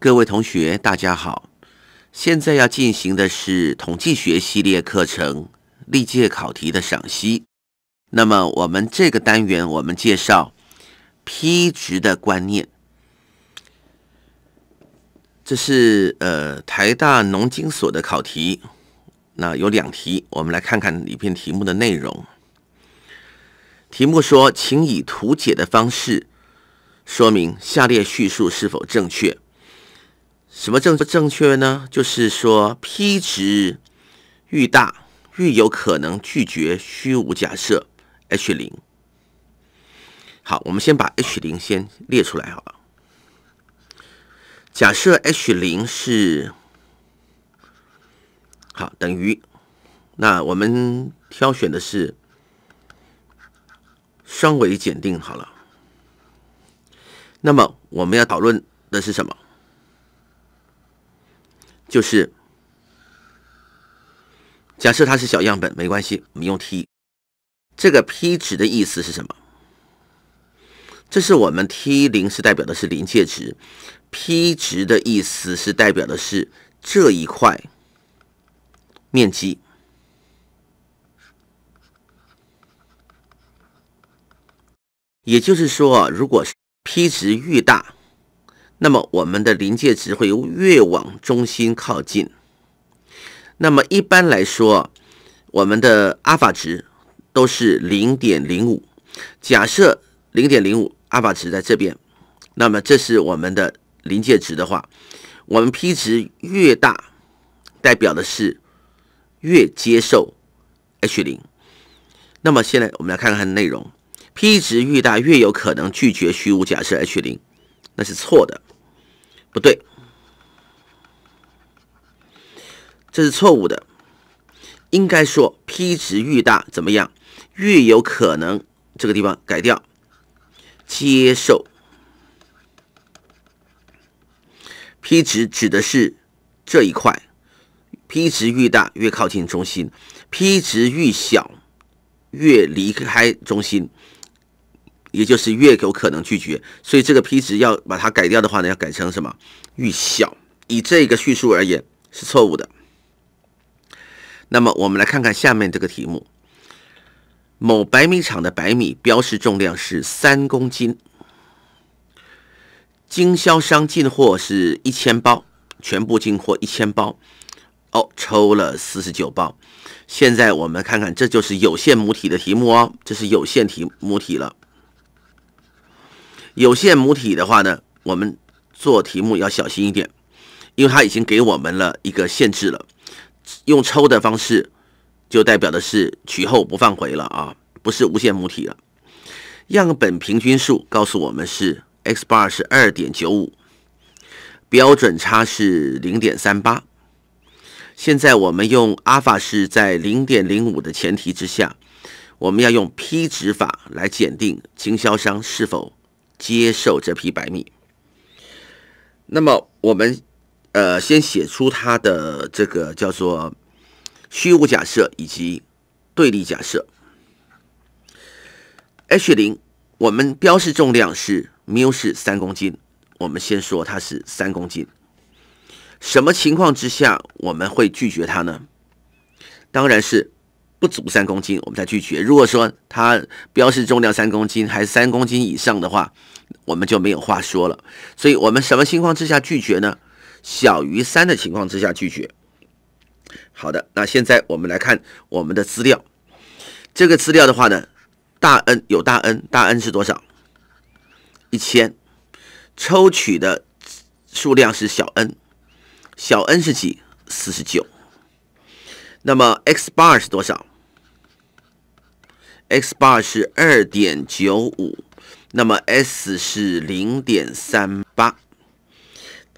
各位同学，大家好！现在要进行的是统计学系列课程历届考题的赏析。那么，我们这个单元我们介绍 p 值的观念。这是呃台大农经所的考题，那有两题，我们来看看里边题目的内容。题目说，请以图解的方式说明下列叙述是否正确。什么正正确呢？就是说，P 值愈大，愈有可能拒绝虚无假设 H 零。好，我们先把 H 零先列出来好了。假设 H 零是好等于，那我们挑选的是双尾检定好了。那么我们要讨论的是什么？就是假设它是小样本，没关系，我们用 t。这个 p 值的意思是什么？这是我们 t 零是代表的是临界值，p 值的意思是代表的是这一块面积。也就是说，如果是 p 值愈大，那么我们的临界值会越往中心靠近。那么一般来说，我们的阿尔法值都是零点零五。假设零点零五阿尔法值在这边，那么这是我们的临界值的话，我们 P 值越大，代表的是越接受 H 零。那么现在我们来看看内容：P 值越大，越有可能拒绝虚无假设 H 零。那是错的，不对，这是错误的。应该说，p 值愈大怎么样，越有可能这个地方改掉接受。p 值指的是这一块，p 值愈大越靠近中心，p 值愈小越离开中心。也就是越有可能拒绝，所以这个 p 值要把它改掉的话呢，要改成什么？愈小。以这个叙述而言是错误的。那么我们来看看下面这个题目：某白米厂的白米标示重量是三公斤，经销商进货是一千包，全部进货一千包，哦，抽了四十九包。现在我们看看，这就是有限母体的题目哦，这是有限题母体了。有限母体的话呢，我们做题目要小心一点，因为它已经给我们了一个限制了。用抽的方式，就代表的是取后不放回了啊，不是无限母体了。样本平均数告诉我们是 x bar 是二点九五，标准差是零点三八。现在我们用阿尔法是在零点零五的前提之下，我们要用 p 值法来检定经销商是否。接受这批白米。那么我们，呃，先写出它的这个叫做虚无假设以及对立假设。H 零，我们标示重量是缪是三公斤，我们先说它是三公斤。什么情况之下我们会拒绝它呢？当然是。不足三公斤，我们才拒绝。如果说它标示重量三公斤，还是三公斤以上的话，我们就没有话说了。所以，我们什么情况之下拒绝呢？小于三的情况之下拒绝。好的，那现在我们来看我们的资料。这个资料的话呢，大 N 有大 N，大 N 是多少？一千。抽取的数量是小 n，小 n 是几？四十九。那么 x bar 是多少？x 八是二点九五，那么 s 是零点三八。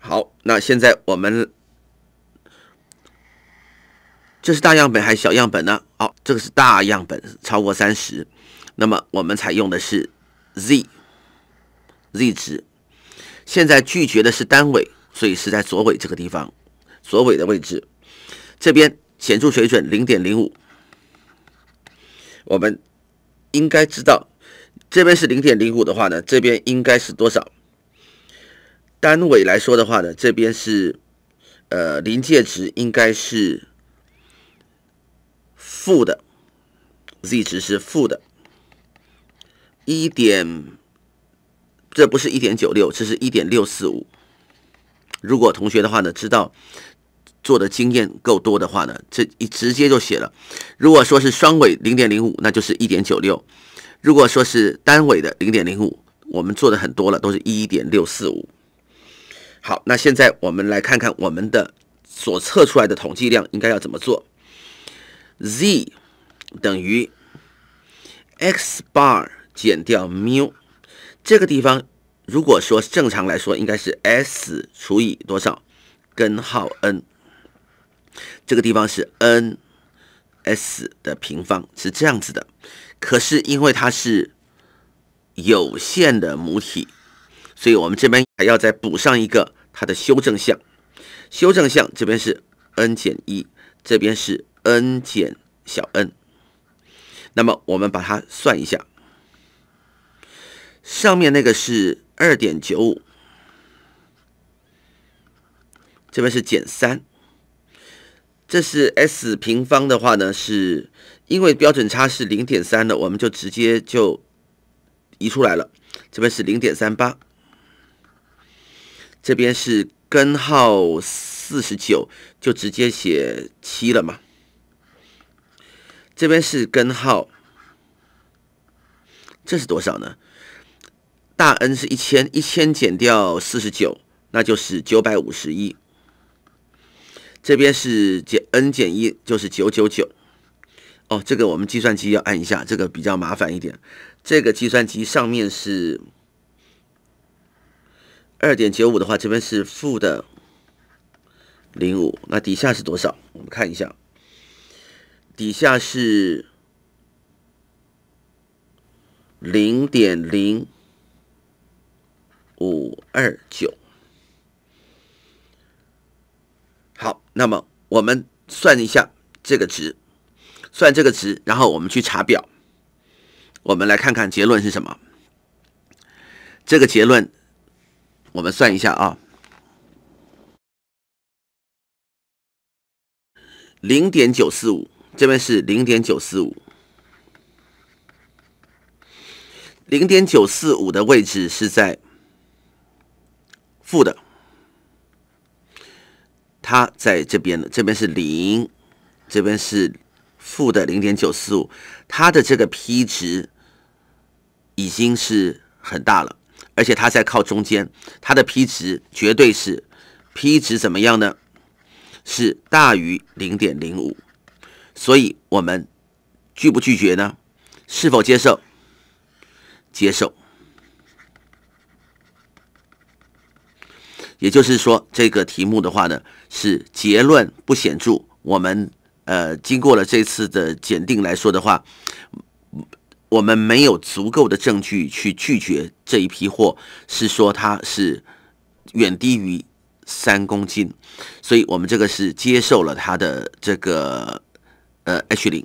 好，那现在我们这是大样本还是小样本呢？哦，这个是大样本，超过三十，那么我们采用的是 z z 值。现在拒绝的是单尾，所以是在左尾这个地方，左尾的位置。这边显著水准零点零五，我们。应该知道，这边是零点零五的话呢，这边应该是多少？单位来说的话呢，这边是呃临界值应该是负的，z 值是负的，一点，这不是一点九六，这是一点六四五。如果同学的话呢，知道。做的经验够多的话呢，这一直接就写了。如果说是双尾零点零五，那就是一点九六；如果说是单尾的零点零五，我们做的很多了，都是一点六四五。好，那现在我们来看看我们的所测出来的统计量应该要怎么做。Z 等于 x bar 减掉缪，这个地方如果说正常来说应该是 s 除以多少根号 n。这个地方是 n s 的平方是这样子的，可是因为它是有限的母体，所以我们这边还要再补上一个它的修正项。修正项这边是 n 减一，这边是 n 减小 n。那么我们把它算一下，上面那个是二点九五，这边是减三。这是 s 平方的话呢，是因为标准差是零点三的，我们就直接就移出来了。这边是零点三八，这边是根号四十九，就直接写七了嘛。这边是根号，这是多少呢？大 n 是一千，一千减掉四十九，那就是九百五十一。这边是减 n 减一，就是九九九。哦，这个我们计算机要按一下，这个比较麻烦一点。这个计算机上面是二点九五的话，这边是负的零五，那底下是多少？我们看一下，底下是零点零五二九。那么我们算一下这个值，算这个值，然后我们去查表，我们来看看结论是什么。这个结论我们算一下啊，零点九四五，这边是零点九四五，零点九四五的位置是在负的。它在这边，这边是零，这边是负的零点九四五，它的这个 p 值已经是很大了，而且它在靠中间，它的 p 值绝对是 p 值怎么样呢？是大于零点零五，所以我们拒不拒绝呢？是否接受？接受。也就是说，这个题目的话呢，是结论不显著。我们呃，经过了这次的检定来说的话，我们没有足够的证据去拒绝这一批货，是说它是远低于三公斤，所以我们这个是接受了他的这个呃 H 零。